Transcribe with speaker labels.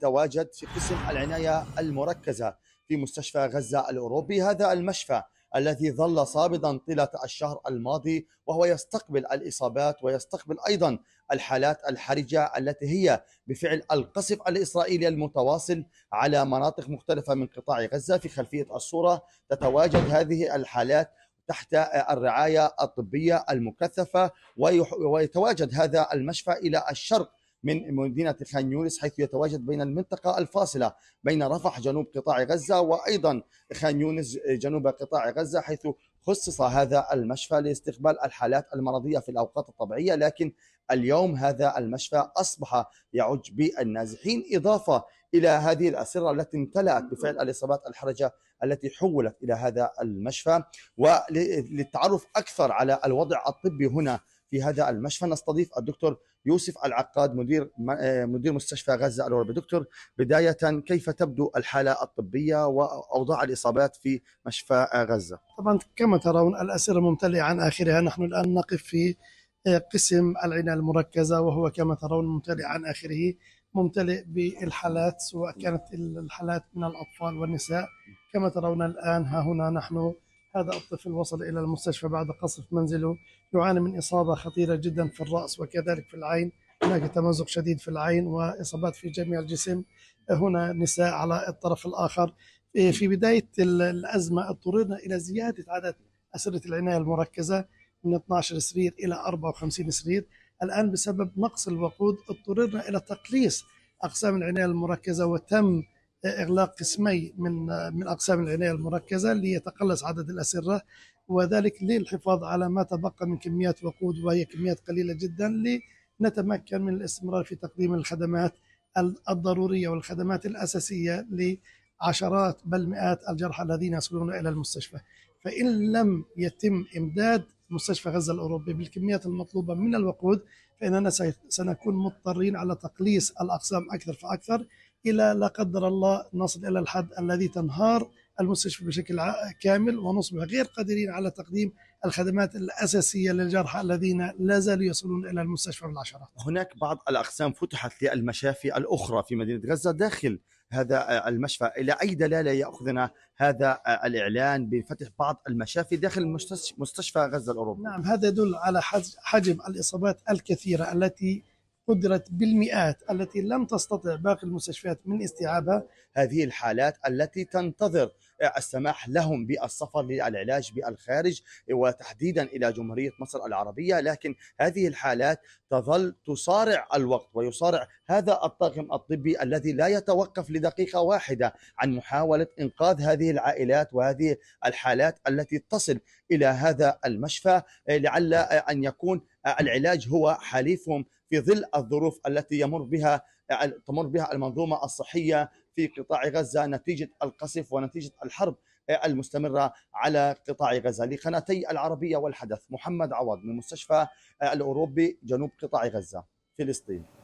Speaker 1: يتواجد في قسم العناية المركزة في مستشفى غزة الأوروبي هذا المشفى الذي ظل صامدا طيلة الشهر الماضي وهو يستقبل الإصابات ويستقبل أيضا الحالات الحرجة التي هي بفعل القصف الإسرائيلي المتواصل على مناطق مختلفة من قطاع غزة في خلفية الصورة تتواجد هذه الحالات تحت الرعاية الطبية المكثفة ويتواجد هذا المشفى إلى الشرق من مدينة خان يونس حيث يتواجد بين المنطقة الفاصلة بين رفح جنوب قطاع غزة وأيضا خان يونس جنوب قطاع غزة حيث خصص هذا المشفى لاستقبال الحالات المرضية في الأوقات الطبيعية لكن اليوم هذا المشفى أصبح يعج بالنازحين إضافة إلى هذه الأسرة التي امتلأت بفعل الإصابات الحرجة التي حولت إلى هذا المشفى وللتعرف أكثر على الوضع الطبي هنا في هذا المشفى نستضيف الدكتور يوسف العقاد مدير آه، مدير مستشفى غزه الوربي دكتور بدايه كيف تبدو الحاله الطبيه واوضاع الاصابات في مشفى غزه
Speaker 2: طبعا كما ترون الاسئله ممتلئه عن اخرها نحن الان نقف في آه، قسم العنايه المركزه وهو كما ترون ممتلئ عن اخره ممتلئ بالحالات سواء كانت الحالات من الاطفال والنساء كما ترون الان ها هنا نحن هذا الطفل وصل إلى المستشفى بعد قصف منزله يعاني من إصابة خطيرة جدا في الرأس وكذلك في العين هناك تمزق شديد في العين وإصابات في جميع الجسم هنا نساء على الطرف الآخر في بداية الأزمة اضطررنا إلى زيادة عدد أسرة العناية المركزة من 12 سرير إلى 54 سرير الآن بسبب نقص الوقود اضطررنا إلى تقليص أقسام العناية المركزة وتم إغلاق قسمي من من أقسام العناية المركزة ليتقلص عدد الأسرة وذلك للحفاظ على ما تبقى من كميات وقود وهي كميات قليلة جدا لنتمكن من الاستمرار في تقديم الخدمات الضرورية والخدمات الأساسية لعشرات بل مئات الجرحى الذين يصلون إلى المستشفى فإن لم يتم إمداد مستشفى غزة الأوروبي بالكميات المطلوبة من الوقود فإننا سنكون مضطرين على تقليص الأقسام أكثر فأكثر الى لا قدر الله نصل الى الحد الذي تنهار المستشفى بشكل كامل ونصبح غير قادرين على تقديم الخدمات الأساسية للجرحى الذين لا زالوا يصلون إلى المستشفى بالعشرات
Speaker 1: هناك بعض الأقسام فتحت للمشافي الأخرى في مدينة غزة داخل هذا المشفى إلى أي دلالة يأخذنا هذا الإعلان
Speaker 2: بفتح بعض المشافي داخل مستشفى غزة الأوروبي نعم هذا يدل على حجم الإصابات الكثيرة التي قدرت بالمئات التي لم تستطع باقي المستشفيات من استيعابها هذه الحالات التي تنتظر السماح لهم
Speaker 1: بالسفر للعلاج بالخارج وتحديدا الى جمهوريه مصر العربيه لكن هذه الحالات تظل تصارع الوقت ويصارع هذا الطاقم الطبي الذي لا يتوقف لدقيقه واحده عن محاوله انقاذ هذه العائلات وهذه الحالات التي تصل إلى هذا المشفى آه، لعل آه، أن يكون آه، العلاج هو حليفهم في ظل الظروف التي يمر بها تمر بها المنظومة الصحية في قطاع غزة نتيجة القصف ونتيجة الحرب المستمرة على قطاع غزة لقناتي العربية والحدث محمد عوض من مستشفى الأوروبي جنوب قطاع غزة فلسطين